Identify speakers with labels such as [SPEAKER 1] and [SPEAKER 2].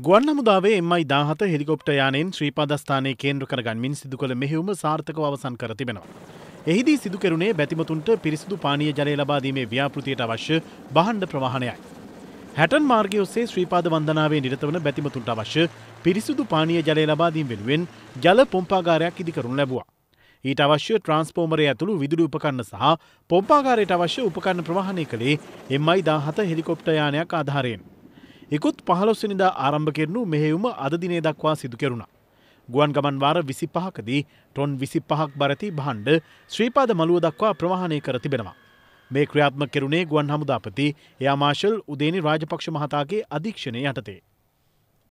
[SPEAKER 1] ගුවන් හමුදාවේ එමයි දාහත හෙලිකොප්ට යානෙන් ශ්‍රීපාදස්ථානය කේන්ද්‍ර කරගන්මින් සිදු කළ මෙහෙවුම සාර්ථකව අවසන් කර තිබෙනවා. එහිදී සිදු කෙරුණේ බැතිමතුන්ට පිරිසිදු පානීය ජලය ලබාදීමේ ව්‍යාපෘතියට අවශ්‍ය බහන්ඩ ප්‍රවාහණයයි. හැටන් මාර්ගය ඔස්සේ ශ්‍රීපාද වන්දනාවේ නිරත වන බැතිමතුන්ට අවශ්‍ය පිරිසිදු පානීය ජලය ලබාදීම් වෙනුවෙන් ජල පොම්පාගාරයක් ඉදිකරුන් ලැබවා. ඊට අවශ්‍ය ට්‍රන්ස්පෝර්මරය ඇතුළු විදුලි උපකන්න සහ පොම්පාගාරයට අවශ්‍ය උපකන්න ප්‍රවාහණය කළේ එම්මයි දාහත හෙලිකොප්ට යානයක් ආධාරයෙන්. ඉකුත් පහලොස්සනිදා ආරම්භ කෙරනු මෙහෙවුම අදදිනේ දක්වා සිදු කෙරුණා. ගුවන් ගමන්වාර විසි පහකදී ටොන් විසි පහක් බරති බහන්්ඩ ශ්‍රීපාද මළුව දක්වා ප්‍රවාහණය කර තිබෙනවා. මේ ක්‍රියාත්ම කෙරුණේ ගුවන් හමුදාපති යාමාශල් උදේනි රාජපක්ෂ මහතාගේ අධීක්ෂණය යටතේ.